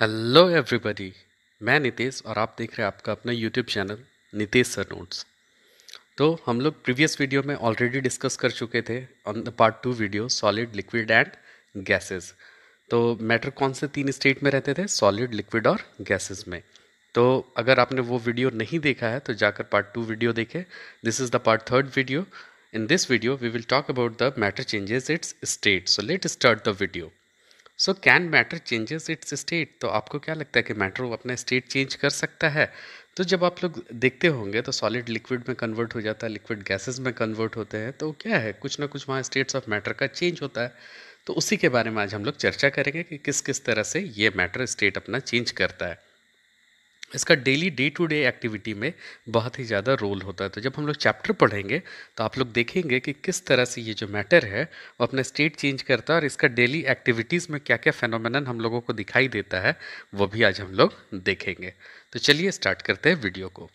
Hello everybody मैं नितेश और आप देख रहे हैं आपका अपना YouTube channel Nitesh sir notes तो हम लोग प्रीवियस वीडियो में ऑलरेडी डिस्कस कर चुके थे on the part two video solid liquid and gases तो मैटर कौन से तीन स्टेट में रहते थे सॉलिड लिक्विड और गैसेस में तो अगर आपने वो वीडियो नहीं देखा है तो जाकर पार्ट टू वीडियो देखें this is the part third video in this video we will talk about the matter changes its state so let start the video so can matter changes its state तो आपको क्या लगता है कि matter अपना state change कर सकता है तो जब आप लोग देखते होंगे तो सॉलिड लिक्विड में कन्वर्ट हो जाता है लिक्विड गैसेस में कन्वर्ट होते हैं तो क्या है कुछ ना कुछ वहाँ स्टेट्स ऑफ मैटर का चेंज होता है तो उसी के बारे में आज हम लोग चर्चा करेंगे कि किस किस तरह से ये मैटर स्टेट अपना चेंज करता है इसका daily day to day activity में बहुत ही ज़्यादा रोल होता है तो जब हम लोग चैप्टर पढ़ेंगे तो आप लोग देखेंगे कि किस तरह से ये जो मैटर है वो अपना स्टेट चेंज करता है और इसका डेली एक्टिविटीज़ में क्या क्या फेनोमेन हम लोगों को दिखाई देता है वो भी आज हम लोग देखेंगे तो चलिए स्टार्ट करते हैं वीडियो को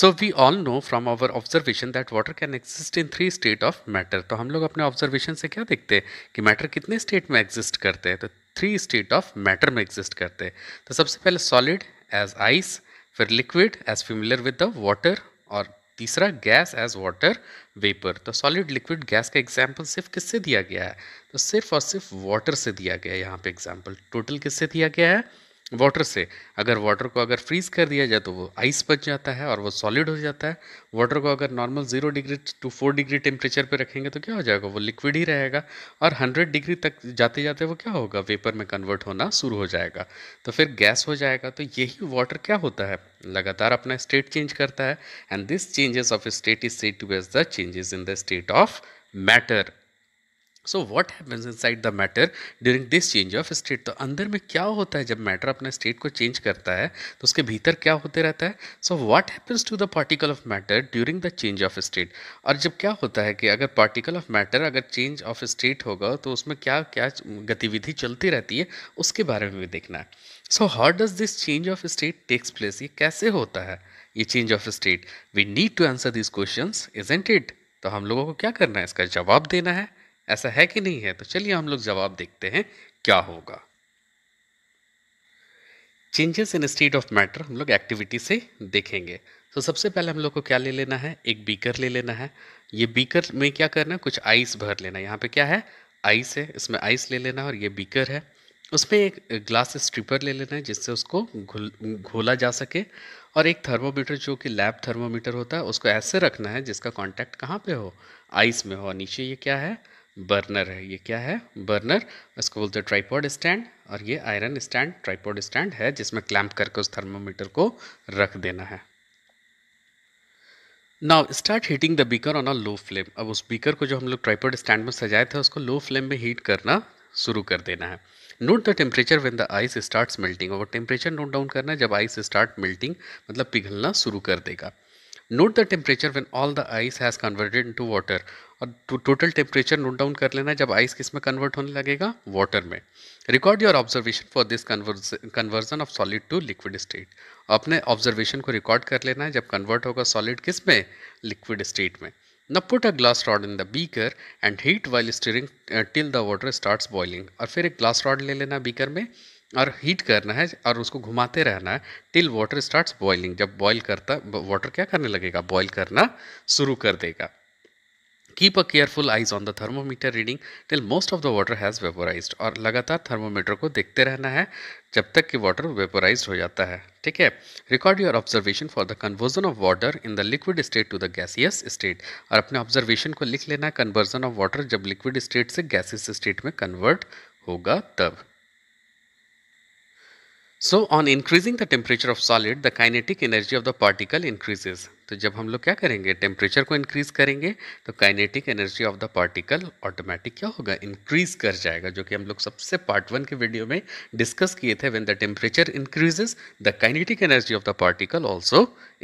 so we all know from our observation that water can exist in three state of matter तो हम लोग अपने ऑब्जर्वेशन से क्या देखते हैं कि मैटर कितने स्टेट में एग्जिस्ट करते हैं तो थ्री स्टेट ऑफ मैटर में एग्जिस्ट करते हैं तो सबसे पहले सॉलिड एज आइस फिर liquid as familiar with the water और तीसरा गैस एज वाटर वेपर तो सॉलिड लिक्विड गैस का एग्जाम्पल सिर्फ किससे दिया गया है तो सिर्फ और सिर्फ वाटर से दिया गया है यहाँ पे एग्जाम्पल टोटल किससे दिया गया है वाटर से अगर वाटर को अगर फ्रीज़ कर दिया जाए तो वो आइस बच जाता है और वो सॉलिड हो जाता है वाटर को अगर normal zero degree to four degree temperature पे रखेंगे तो क्या हो जाएगा वो लिक्विड ही रहेगा और हंड्रेड डिग्री तक जाते जाते वो क्या होगा वेपर में कन्वर्ट होना शुरू हो जाएगा तो फिर गैस हो जाएगा तो यही वाटर क्या होता है लगातार अपना स्टेट चेंज करता है and this changes of state is said to as the changes in the state of matter so what happens inside the matter during this change of state तो अंदर में क्या होता है जब मैटर अपना स्टेट को चेंज करता है तो उसके भीतर क्या होते रहता है so what happens to the particle of matter during the change of state और जब क्या होता है कि अगर पार्टिकल ऑफ मैटर अगर चेंज ऑफ स्टेट होगा तो उसमें क्या क्या गतिविधि चलती रहती है उसके बारे में भी देखना है so how does this change of state takes place ये कैसे होता है ये change of state we need to answer this question isn't it तो हम लोगों को क्या करना है इसका जवाब देना है ऐसा है कि नहीं है तो चलिए हम लोग जवाब देखते हैं क्या होगा changes in state of matter हम लोग एक्टिविटी से देखेंगे तो सबसे पहले हम लोग को क्या ले लेना है एक बीकर ले लेना है ये बीकर में क्या करना है कुछ आइस भर लेना है यहाँ पे क्या है आइस है इसमें आइस ले लेना है और ये बीकर है उसमें एक ग्लास स्ट्रिपर ले लेना है जिससे उसको घोला जा सके और एक थर्मोमीटर जो कि लैब थर्मोमीटर होता है उसको ऐसे रखना है जिसका कॉन्टैक्ट कहाँ पे हो आइस में हो नीचे ये क्या है बर्नर है ये क्या है बर्नर इसको बोलते हैं ट्राईपोड स्टैंड और ये आयरन स्टैंड ट्राईपोड स्टैंड है जिसमें क्लैम्प करके उस थर्मोमीटर को रख देना है now start heating the beaker on a low flame अब उस बीकर को जो हम लोग ट्राईपोड स्टैंड में सजाए थे उसको लो फ्लेम में हीट करना शुरू कर देना है note the temperature when the ice start melting और टेम्परेचर नोट डाउन करना है जब आइस स्टार्ट मेल्टिंग मतलब पिघलना शुरू कर देगा note the temperature when all the ice has converted into water और टोटल टेम्परेचर नोट डाउन कर लेना जब आइस किस में कन्वर्ट होने लगेगा वाटर में record your observation for this conversion of solid to liquid state अपने ऑब्जर्वेशन को रिकॉर्ड कर लेना है जब कन्वर्ट होगा सॉलिड किस में लिक्विड स्टेट में न put a glass rod in the beaker and heat while stirring till the water starts boiling और फिर एक ग्लास रॉड ले लेना बीकर में और हीट करना है और उसको घुमाते रहना है टिल वाटर स्टार्ट्स बॉइलिंग जब बॉयल करता वाटर क्या करने लगेगा बॉयल करना शुरू कर देगा keep a careful eyes on the thermometer reading till most of the water has vaporise और लगातार थर्मोमीटर को देखते रहना है जब तक कि वाटर वेपोराइज हो जाता है ठीक है record your observation for the conversion of water in the liquid state to the gaseous state और अपने ऑब्जर्वेशन को लिख लेना है कन्वर्जन ऑफ वाटर जब लिक्विड स्टेट से गैसियस स्टेट में कन्वर्ट होगा तब so on increasing the temperature of solid the kinetic energy of the particle increases तो जब हम लोग क्या करेंगे टेम्परेचर को इंक्रीज़ करेंगे तो kinetic energy of the particle automatic क्या होगा इंक्रीज़ कर जाएगा जो कि हम लोग सबसे पार्ट वन के वीडियो में डिस्कस किए थे when the temperature increases the kinetic energy of the particle also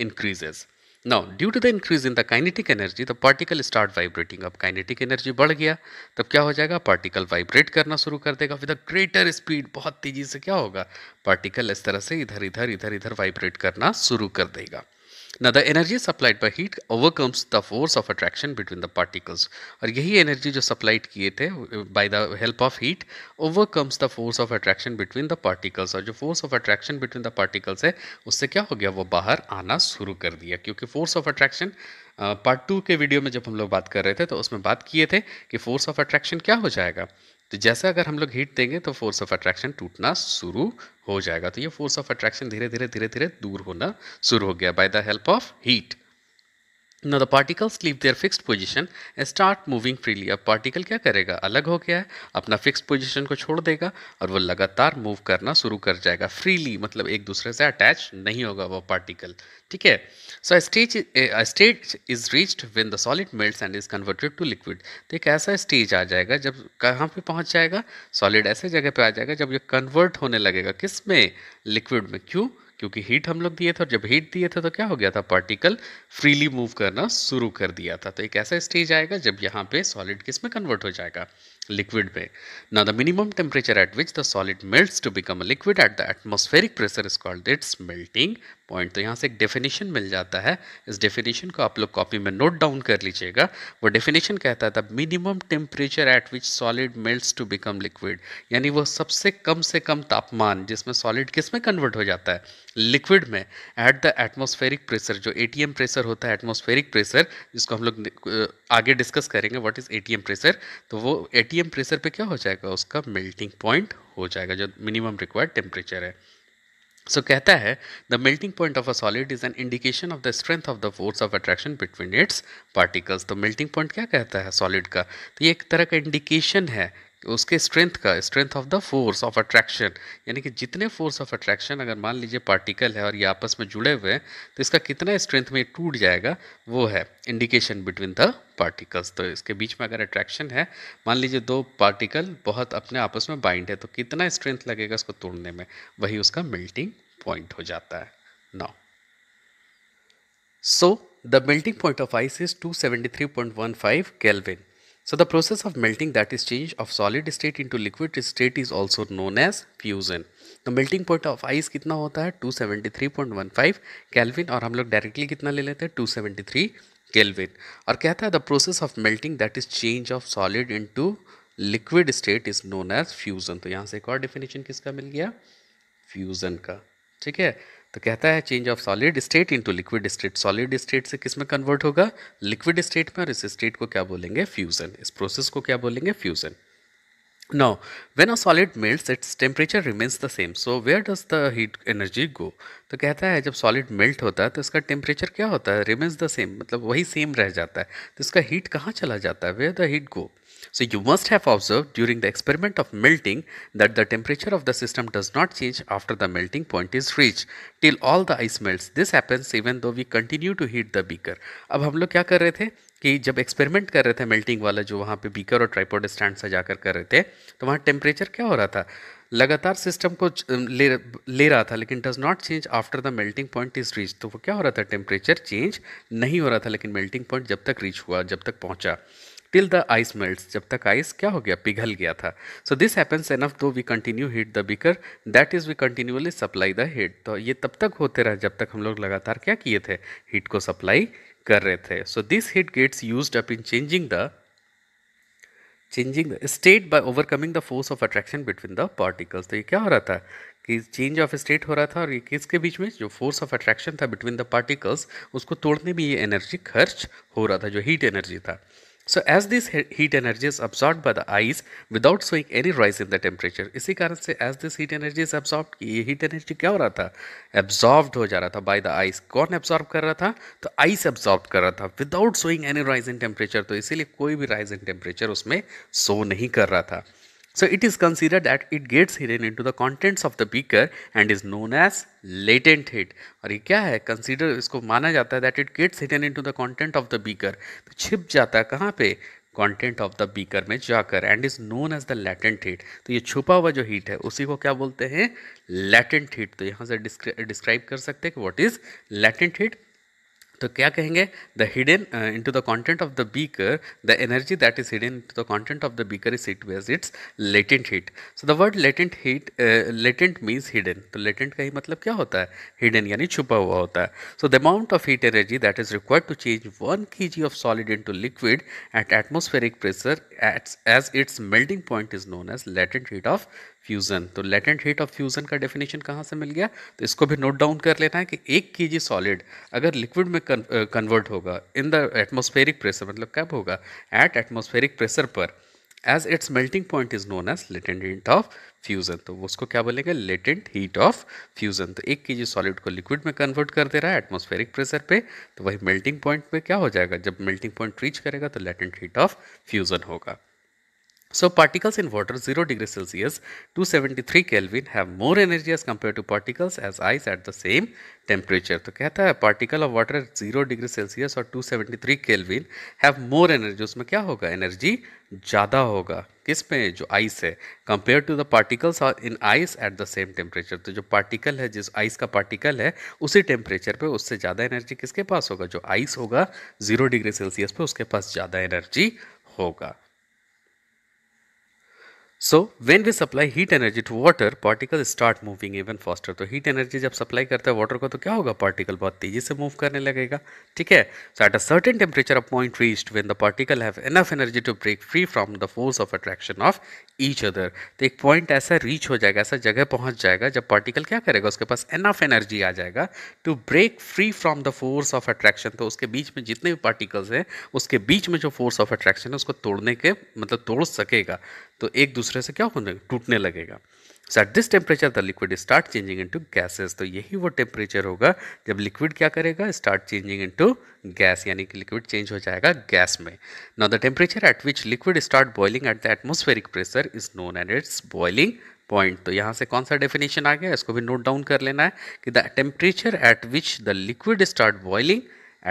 increases now due to the increase in the kinetic energy the particle start vibrating अब काइनेटिक एनर्जी बढ़ गया तब क्या हो जाएगा पार्टिकल वाइब्रेट करना शुरू कर देगा विद अ ग्रेटर स्पीड बहुत तेजी से क्या होगा पार्टिकल इस तरह से इधर इधर इधर इधर वाइब्रेट करना शुरू कर देगा Now the energy supplied by heat overcomes the force of attraction between the particles और यही एनर्जी जो सप्लाइड किए थे by the help of heat overcomes the force of attraction between the particles और जो force of attraction between the particles है उससे क्या हो गया वो बाहर आना शुरू कर दिया क्योंकि force of attraction part uh, two के वीडियो में जब हम लोग बात कर रहे थे तो उसमें बात किए थे कि फोर्स ऑफ अट्रैक्शन क्या हो जाएगा तो जैसे अगर हम लोग हीट देंगे तो फोर्स ऑफ अट्रैक्शन टूटना शुरू हो जाएगा तो ये फोर्स ऑफ अट्रैक्शन धीरे धीरे धीरे धीरे दूर होना शुरू हो गया by the help of heat Now the particles leave their fixed position and start moving freely. अब पार्टिकल क्या करेगा अलग हो गया है अपना फिक्स पोजिशन को छोड़ देगा और वो लगातार मूव करना शुरू कर जाएगा फ्रीली मतलब एक दूसरे से अटैच नहीं होगा वो पार्टिकल ठीक है so stage stage is reached when the solid melts and is converted to liquid तो एक ऐसा स्टेज आ जाएगा जब कहाँ पर पहुँच जाएगा सॉलिड ऐसे जगह पर आ जाएगा जब ये कन्वर्ट होने लगेगा किस में लिक्विड में क्यों क्योंकि हीट हम लोग दिए थे और जब हीट दिए थे तो क्या हो गया था पार्टिकल फ्रीली मूव करना शुरू कर दिया था तो एक ऐसा स्टेज आएगा जब यहाँ पे सॉलिड किस में कन्वर्ट हो जाएगा लिक्विड में ना the minimum temperature at which the solid melt to become a liquid at the atmospheric pressure is called its melting point तो यहाँ से एक डेफिनेशन मिल जाता है इस डेफिनेशन को आप लोग कॉपी में नोट डाउन कर लीजिएगा वो डेफिनेशन कहता था minimum temperature at which solid melts to become liquid यानी वो सबसे कम से कम तापमान जिसमें सॉलिड किस में कन्वर्ट हो जाता है लिक्विड में एट द एटमोस्फेरिक प्रेशर जो ए प्रेशर होता है एटमोस्फेरिक प्रेशर जिसको हम लोग आगे डिस्कस करेंगे वट इज़ ए प्रेशर तो वो ए प्रेशर पर क्या हो जाएगा उसका मेल्टिंग पॉइंट हो जाएगा जो मिनिमम रिक्वायर्ड टेम्परेचर है सो so, कहता है the melting point of a solid is an indication of the strength of the force of attraction between its particles तो मेल्टिंग पॉइंट क्या कहता है सॉलिड का तो ये एक तरह का इंडिकेशन है उसके स्ट्रेंथ का strength of the force of attraction यानी कि जितने फोर्स ऑफ अट्रैक्शन अगर मान लीजिए पार्टिकल है और ये आपस में जुड़े हुए हैं तो इसका कितना स्ट्रेंथ में टूट जाएगा वो है इंडिकेशन बिटवीन द पार्टिकल्स तो इसके बीच में अगर अट्रैक्शन है मान लीजिए दो पार्टिकल बहुत अपने आपस में बाइंड है तो कितना स्ट्रेंथ लगेगा उसको तोड़ने में वही उसका मेल्टिंग पॉइंट हो जाता है now so the melting point of ice is two seventy three point five kelvin So the process of melting that is change of solid state into liquid state is also known as fusion. तो melting point of ice कितना होता है 273.15 Kelvin और हम लोग directly कितना ले लेते हैं 273 Kelvin. और कहता है The process of melting that is change of solid into liquid state is known as fusion. तो यहाँ से एक और definition किसका मिल गया Fusion का ठीक है तो कहता है change of solid state into liquid state solid state से किस में कन्वर्ट होगा लिक्विड स्टेट में और इस स्टेट को क्या बोलेंगे फ्यूजन इस प्रोसेस को क्या बोलेंगे fusion no when a solid melts its temperature remains the same so where does the heat energy go तो कहता है जब सॉलिड मेल्ट होता है तो इसका टेम्परेचर क्या होता है रिमेन्स द सेम मतलब वही सेम रह जाता है तो इसका हीट कहाँ चला जाता है where the heat go So you must have observed during the experiment of melting that the temperature of the system does not change after the melting point is reached till all the ice melts. This happens even though we continue to heat the beaker. अब हम लोग क्या कर रहे थे कि जब experiment कर रहे थे मेल्टिंग वाला जो वहाँ पे बीकर और ट्राइपॉड स्टैंड सजा कर कर रहे थे तो वहाँ टेम्परेचर क्या हो रहा था लगातार सिस्टम को ले ले रहा था लेकिन does not change after the melting point is reach तो वो क्या हो रहा था टेम्परेचर चेंज नहीं हो रहा था लेकिन मेल्टिंग पॉइंट जब तक रीच हुआ जब तक पहुँचा टिल द आइस मेल्ट्स जब तक आइस क्या हो गया पिघल गया था so this happens enough though we continue heat the beaker that is we continuously supply the heat तो ये तब तक होते रहे जब तक हम लोग लगातार क्या किए थे हीट को सप्लाई कर रहे थे so this heat gets used up in changing the changing the state by overcoming the force of attraction between the particles तो ये क्या हो रहा था कि चेंज ऑफ स्टेट हो रहा था और ये किसके बीच में जो फोर्स ऑफ अट्रैक्शन था बिटवीन द पार्टिकल्स उसको तोड़ने में ये एनर्जी खर्च हो रहा था जो हीट एनर्जी था so as this heat energy is absorbed by the ice without showing any rise in the temperature इसी कारण से as this heat energy is की ये हीट एनर्जी क्या हो रहा था एब्जॉर्ब हो जा रहा था बाय द आइस कौन एब्जॉर्ब कर रहा था तो आइस एब्जॉर्ब कर रहा था without showing any rise in temperature तो इसीलिए कोई भी राइज इन टेम्परेचर उसमें सो नहीं कर रहा था So it is considered that it gets hidden into the contents of the beaker and is known as latent heat. और ये क्या है कंसीडर इसको माना जाता है that it gets hidden into the content of the beaker तो छिप जाता है कहाँ पे कंटेंट ऑफ द बीकर में जाकर and is known as the latent heat तो ये छुपा हुआ जो हीट है उसी को क्या बोलते हैं लैटेंट हीट तो यहाँ से डिस्क्राइब कर सकते हैं कि व्हाट इज लैटेंट हीट तो क्या कहेंगे the hidden into the content of the beaker the energy that is hidden to the content of the beaker is it was its latent heat so the word latent heat latent means hidden तो latent का ही मतलब क्या होता है hidden यानी छुपा हुआ होता है so the amount of heat energy that is required to change one K G of solid into liquid at atmospheric pressure as its melting point is known as latent heat of fusion तो latent heat of fusion का definition कहाँ से मिल गया तो इसको भी note down कर लेना है कि एक के जी सॉलिड अगर लिक्विड में कन्वर्ट होगा इन द एटमोस्फेरिक प्रेशर मतलब कब होगा एट एटमोस्फेरिक प्रेशर पर as its melting point is known as latent heat of fusion तो उसको क्या बोलेंगे लेटेंट हीट ऑफ फ्यूज़न तो एक के जी सॉलिड को लिक्विड में कन्वर्ट कर दे रहा है एटमोस्फेरिक प्रेशर पे तो वही मेल्टिंग पॉइंट पे क्या हो जाएगा जब मेल्टिंग पॉइंट रीच करेगा तो लेटेंट हीट ऑफ फ्यूज़न होगा So particles in water 0 degree Celsius 273 Kelvin have more energy as compared to particles as ice at the same temperature. तो कहता है particle of water 0 degree Celsius और 273 Kelvin have more energy उसमें क्या होगा energy ज़्यादा होगा किस पे जो आइस है compare to the particles are in ice at the same temperature तो जो पार्टिकल है जिस आइस का पार्टिकल है उसी टेम्परेचर पे उससे ज़्यादा एनर्जी किसके पास होगा जो आइस होगा जीरो डिग्री सेल्सियस पे उसके पास ज़्यादा एनर्जी होगा so when we supply heat energy to water particle start moving even faster तो हीट एनर्जी जब सप्लाई करता है वाटर को तो क्या होगा पार्टिकल बहुत तेजी से मूव करने लगेगा ठीक है so at a certain temperature a point reached when the particle have enough energy to break free from the force of attraction of each other तो एक पॉइंट ऐसा रीच हो जाएगा ऐसा जगह पहुंच जाएगा जब पार्टिकल क्या करेगा उसके पास एनफ एनर्जी आ जाएगा to break free from the force of attraction तो उसके बीच में जितने भी पार्टिकल्स हैं उसके बीच में जो फोर्स ऑफ अट्रैक्शन है उसको तोड़ने के मतलब तोड़ सकेगा तो एक दूसरे से क्या होने टूटने लगेगा so at this temperature the liquid start changing into gases तो यही वो टेम्परेचर होगा जब लिक्विड क्या करेगा स्टार्ट चेंजिंग इनटू गैस यानी कि लिक्विड चेंज हो जाएगा गैस में now the temperature at which liquid start boiling at the atmospheric pressure is known and its boiling point तो यहाँ से कौन सा डेफिनेशन आ गया इसको भी नोट डाउन कर लेना है कि the temperature at which the liquid start boiling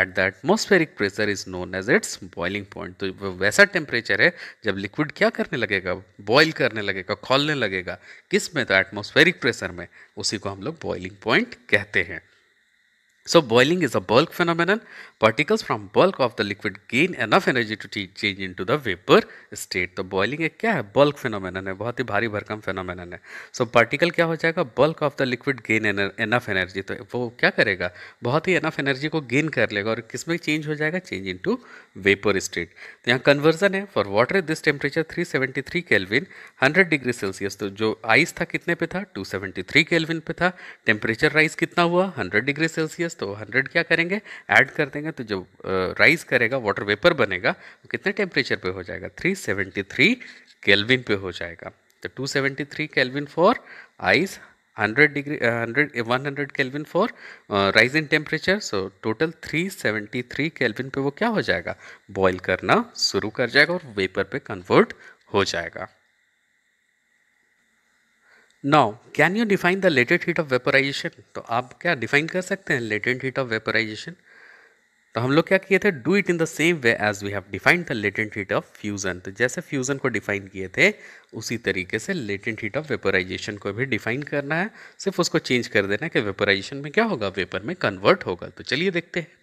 at the atmospheric pressure is known as its boiling point तो वैसा टेम्परेचर है जब लिक्विड क्या करने लगेगा बॉयल करने लगेगा खोलने लगेगा किस में तो एटमोस्फेरिक प्रेशर में उसी को हम लोग बॉइलिंग पॉइंट कहते हैं So boiling is a bulk phenomenon. Particles from bulk of the liquid gain enough energy to change into the vapor state. तो boiling एक क्या है bulk phenomenon है बहुत ही भारी भरकम phenomenon है So particle क्या हो जाएगा bulk of the liquid gain enough energy तो वो क्या करेगा बहुत ही enough energy को gain कर लेगा और किसमें change हो जाएगा change into vapor state. तो यहाँ conversion है for water at this temperature 373 Kelvin 100 degree Celsius तो जो ice था कितने पे था 273 Kelvin पे था temperature rise कितना हुआ 100 degree Celsius सेल्सियस तो हंड्रेड क्या करेंगे ऐड कर देंगे तो जब राइज करेगा वाटर वेपर बनेगा वो तो कितने टेम्परेचर पे हो जाएगा 373 केल्विन पे हो जाएगा तो 273 kelvin for ice 100 degree hundred one hundred kelvin for rise in temperature so total 373 kelvin पे वो क्या हो जाएगा बॉयल करना शुरू कर जाएगा और वेपर पे कन्वर्ट हो जाएगा now can you define the latent heat of vaporisation तो आप क्या डिफाइन कर सकते हैं लेटेंट हीट ऑफ वेपोराइजेशन तो हम लोग क्या किए थे do it in the same way as we have defined the latent heat of fusion तो जैसे फ्यूजन को डिफाइन किए थे उसी तरीके से लेटेंट हीट ऑफ वेपोराइजेशन को भी डिफाइन करना है सिर्फ उसको चेंज कर देना है कि वेपोराइजेशन में क्या होगा वेपर में कन्वर्ट होगा तो चलिए देखते हैं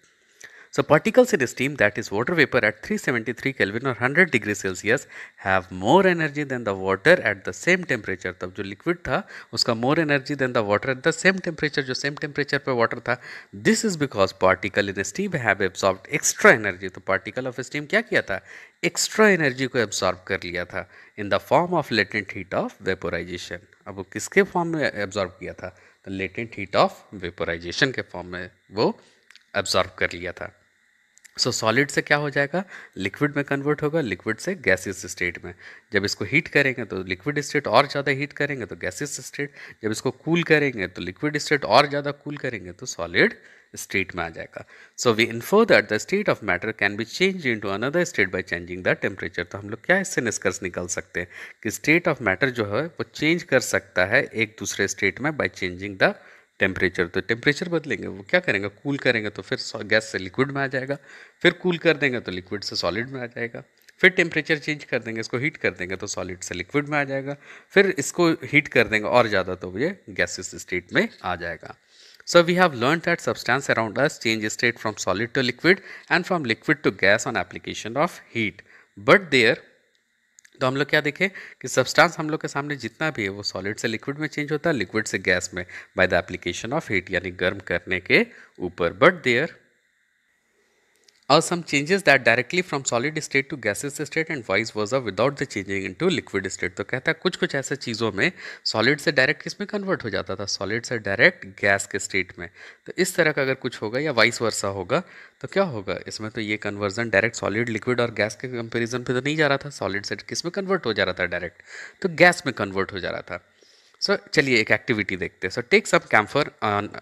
So particles in steam that is water vapor at 373 Kelvin or 100 degree Celsius have more energy than the water at the same temperature तब जो liquid था उसका more energy than the water at the same temperature जो same temperature पे water था this is because particle in steam have absorbed extra energy तो particle of steam क्या किया था Extra energy को absorb कर लिया था in the form of latent heat of vaporization. अब वो किसके form में absorb किया था The latent heat of vaporization के form में वो absorb कर लिया था सो so, सॉलिड से क्या हो जाएगा लिक्विड में कन्वर्ट होगा लिक्विड से गैसियस स्टेट में जब इसको हीट करेंगे तो लिक्विड स्टेट और ज़्यादा हीट करेंगे तो गैसियस स्टेट जब इसको कूल करेंगे तो लिक्विड स्टेट और ज़्यादा कूल करेंगे तो सॉलिड स्टेट में आ जाएगा so we infer that the state of matter can be change into another state by changing the temperature तो हम लोग क्या इससे निष्कर्ष निकल सकते हैं कि स्टेट ऑफ मैटर जो है वो चेंज कर सकता है एक दूसरे स्टेट में बाई चेंजिंग द टेम्परेचर तो टेम्परेचर बदलेंगे वो क्या करेंगे कूल करेंगे तो फिर गैस से लिक्विड में आ जाएगा फिर कूल कर देंगे तो लिक्विड से सॉलिड में आ जाएगा फिर टेम्परेचर चेंज कर देंगे इसको हीट कर देंगे तो सॉलिड से लिक्विड में आ जाएगा फिर इसको हीट कर देंगे और ज़्यादा तो ये गैसेस स्टेट में आ जाएगा so we have learn that substance around us change state from solid to liquid and from liquid to gas on application of heat but there तो हम लोग क्या देखें कि सब्सटेंस हम लोग के सामने जितना भी है वो सॉलिड से लिक्विड में चेंज होता है लिक्विड से गैस में by the application of heat यानी गर्म करने के ऊपर but there or some changes that directly from solid state to gaseous state and vice versa without the changing into liquid state तो कहता है कुछ कुछ ऐसे चीज़ों में solid से direct किस में कन्वर्ट हो जाता था solid से direct gas के state में तो इस तरह का अगर कुछ होगा या vice versa होगा तो क्या होगा इसमें तो ये conversion direct solid liquid और gas के comparison पे तो नहीं जा रहा था solid से किस में कन्वर्ट हो जा रहा था direct तो gas में convert हो जा रहा था सो चलिए एक एक्टिविटी देखते हैं सो टेक सम कैम्फर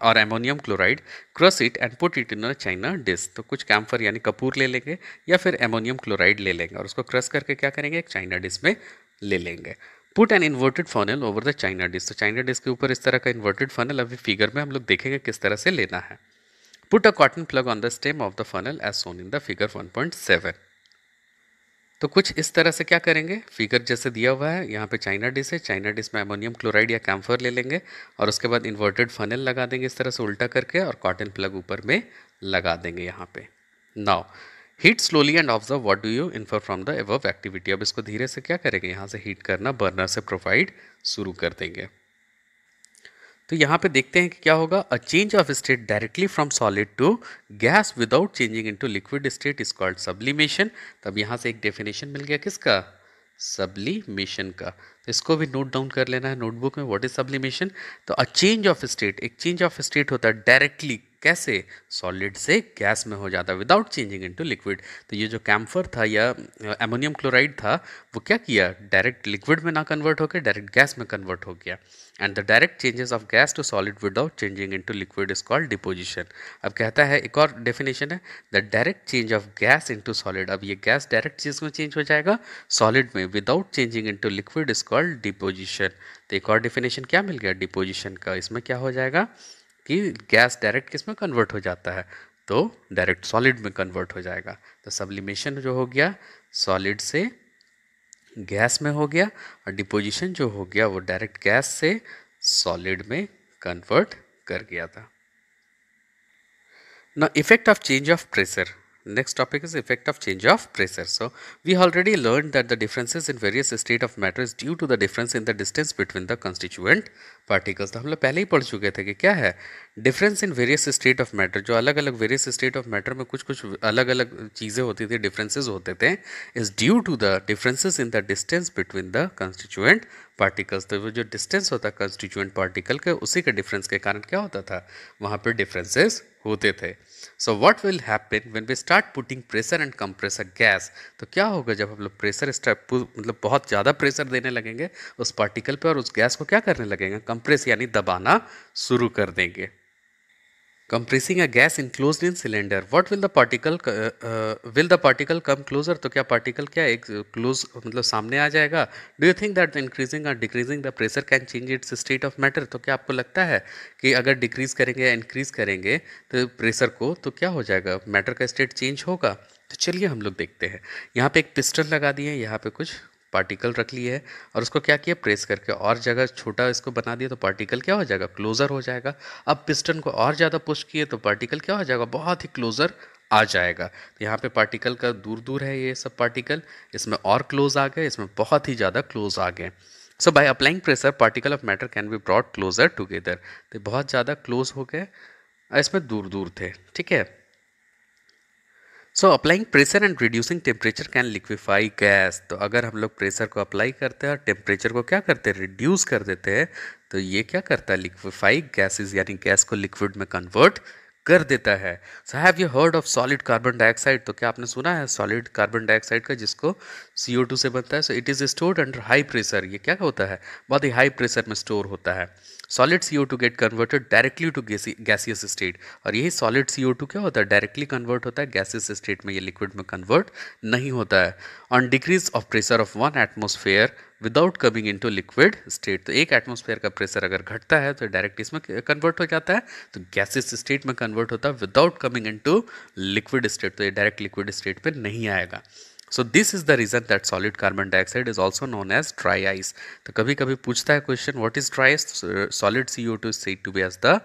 और ammonium chloride crush it and put it in a china dish तो कुछ कैम्फर यानी कपूर ले लेंगे या फिर एमोनियम क्लोराइड ले लेंगे और उसको क्रस करके क्या करेंगे एक चाइना डिस्क में ले लेंगे put an inverted funnel over the china dish तो चाइना डिस्क के ऊपर इस तरह का इन्वर्टेड फनल अभी फिगर में हम लोग देखेंगे किस तरह से लेना है put a cotton plug on the stem of the funnel as shown in the figure one point seven तो कुछ इस तरह से क्या करेंगे फिगर जैसे दिया हुआ है यहाँ पे चाइना डिस है चाइना डिस में अमोनियम क्लोराइड या कैम्फर ले लेंगे और उसके बाद इन्वर्टेड फनल लगा देंगे इस तरह से उल्टा करके और कॉटन प्लग ऊपर में लगा देंगे यहाँ पे now heat slowly and observe what do you infer from the above activity अब इसको धीरे से क्या करेंगे यहाँ से हीट करना बर्नर से प्रोवाइड शुरू कर देंगे तो यहाँ पे देखते हैं कि क्या होगा a change of state directly from solid to gas without changing into liquid state is called sublimation तब यहाँ से एक डेफिनेशन मिल गया किसका सब्लिमेशन का तो इसको भी नोट डाउन कर लेना है नोटबुक में व्हाट इज सब्लिमेशन तो अ चेंज ऑफ स्टेट एक चेंज ऑफ स्टेट होता है डायरेक्टली कैसे सॉलिड से गैस में हो जाता है विदाउट चेंजिंग इनटू लिक्विड तो ये जो कैम्फर था या एमोनियम क्लोराइड था वो क्या किया डायरेक्ट लिक्विड में ना कन्वर्ट होकर डायरेक्ट गैस में कन्वर्ट हो गया and the direct changes of gas to solid without changing into liquid is called deposition अब कहता है एक और डेफिनेशन है the direct change of gas into solid अब ये गैस डायरेक्ट चीज़ में चेंज हो जाएगा सॉलिड में without changing into liquid is called deposition तो एक और डेफिनेशन क्या मिल गया डिपोजिशन का इसमें क्या हो जाएगा कि गैस डायरेक्ट किस में कन्वर्ट हो जाता है तो डायरेक्ट सॉलिड में कन्वर्ट हो जाएगा तो सब्लिमेशन जो हो गया सॉलिड से गैस में हो गया और डिपोजिशन जो हो गया वो डायरेक्ट गैस से सॉलिड में कन्वर्ट कर गया था ना effect of change of pressure Next topic is effect of change of pressure. So we already learned that the differences in various state of matter is due to the difference in the distance between the constituent particles. तो हम लोग पहले ही पढ़ चुके थे कि क्या है difference in various state of matter जो अलग अलग वेरियस स्टेट ऑफ मैटर में कुछ कुछ अलग अलग चीज़ें होती थी डिफरेंसेस होते थे is due to the differences in the distance between the constituent particles तो वो जो डिस्टेंस होता कंस्टिट्यूएंट पार्टिकल के उसी के डिफरेंस के कारण क्या होता था वहाँ पर डिफरेंसेस होते थे so what will happen when we start putting pressure and compressor gas तो क्या होगा जब हम लोग प्रेशर मतलब बहुत ज़्यादा प्रेशर देने लगेंगे उस पार्टिकल पे और उस गैस को क्या करने लगेंगे कंप्रेस यानी दबाना शुरू कर देंगे compressing a gas enclose in cylinder what will the particle will the particle come closer तो क्या पार्टिकल क्या एक क्लोज मतलब सामने आ जाएगा do you think that increasing or decreasing the pressure can change its state of matter तो क्या आपको लगता है कि अगर डिक्रीज करेंगे या इंक्रीज करेंगे तो प्रेशर को तो क्या हो जाएगा मैटर का स्टेट चेंज होगा तो चलिए हम लोग देखते हैं यहाँ पे एक पिस्टल लगा दिए यहाँ पे कुछ पार्टिकल रख लिए है और उसको क्या किया प्रेस करके और जगह छोटा इसको बना दिया तो पार्टिकल क्या हो जाएगा क्लोज़र हो जाएगा अब पिस्टन को और ज़्यादा पुश किए तो पार्टिकल क्या हो जाएगा बहुत ही क्लोज़र आ जाएगा तो यहाँ पे पार्टिकल का दूर दूर है ये सब पार्टिकल इसमें और क्लोज आ गए इसमें बहुत ही ज़्यादा क्लोज आ गए so by applying pressure particle of matter can be brought closer together तो बहुत ज़्यादा क्लोज हो गए इसमें दूर दूर थे ठीक है so applying pressure and reducing temperature can liquefy gas तो अगर हम लोग प्रेशर को अप्लाई करते हैं और टेम्परेचर को क्या करते हैं रिड्यूस कर देते हैं तो ये क्या करता है लिक्विफाई गैसेज यानी गैस को लिक्विड में कन्वर्ट कर देता है so have you heard of solid carbon dioxide तो क्या आपने सुना है सॉलिड कार्बन डाइऑक्साइड का जिसको CO2 से बनता है so it is stored under high pressure ये क्या होता है बहुत ही हाई प्रेशर में स्टोर होता है solid C two get converted directly to gaseous state और यही सॉलिड सी ओ टू क्या होता है डायरेक्टली कन्वर्ट होता है गैसियस स्टेट में ये लिक्विड में कन्वर्ट नहीं होता है on decrease of pressure of one atmosphere without coming into liquid state तो एक एटमोसफेयर का प्रेशर अगर घटता है तो डायरेक्ट इसमें कन्वर्ट हो जाता है तो गैसेस स्टेट में कन्वर्ट होता है without coming into liquid state तो ये डायरेक्ट लिक्विड स्टेट पर नहीं आएगा so this is the reason that solid carbon dioxide is also known as dry ice तो कभी कभी पूछता है question what is dry ice solid C O two C two be as the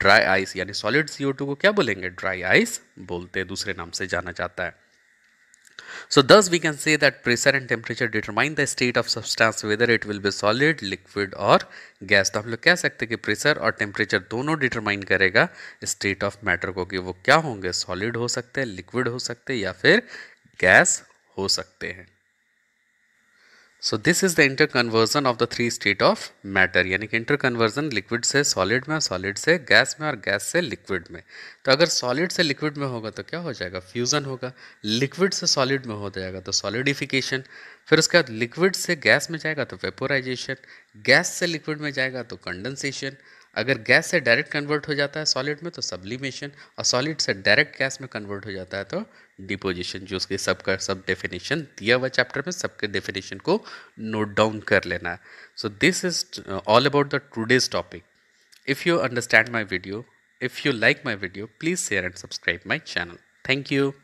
dry ice यानी solid C O two को क्या बोलेंगे dry ice बोलते हैं दूसरे नाम से जाना जाता है So thus we can say that pressure and temperature determine the state of substance whether it will be solid, liquid or gas. तो हम लोग कह सकते हैं कि प्रेशर और टेम्परेचर दोनों डिटरमाइन करेगा स्टेट ऑफ मैटर को कि वो क्या होंगे सॉलिड हो सकते हैं लिक्विड हो सकते हैं या फिर गैस हो सकते हैं so this is the interconversion of the three state of matter यानी कि इंटर कन्वर्जन लिक्विड से सॉलिड में सॉलिड से गैस में और गैस से लिक्विड में तो अगर सॉलिड से लिक्विड में होगा तो क्या हो जाएगा फ्यूज़न होगा लिक्विड से सॉलिड में हो जाएगा तो सॉलिडिफिकेशन फिर उसके बाद लिक्विड से गैस में जाएगा तो वेपोराइजेशन गैस से लिक्विड में जाएगा तो कंडेंसेशन अगर गैस से डायरेक्ट कन्वर्ट हो जाता है सॉलिड में तो सब्लिमेशन और सॉलिड से डायरेक्ट गैस में कन्वर्ट हो जाता है तो डिपोजिशन जो उसके सब सब डेफिनेशन दिया हुआ चैप्टर में सबके डेफिनेशन को नोट डाउन कर लेना so this is all about the today's topic if you understand my video if you like my video please share and subscribe my channel thank you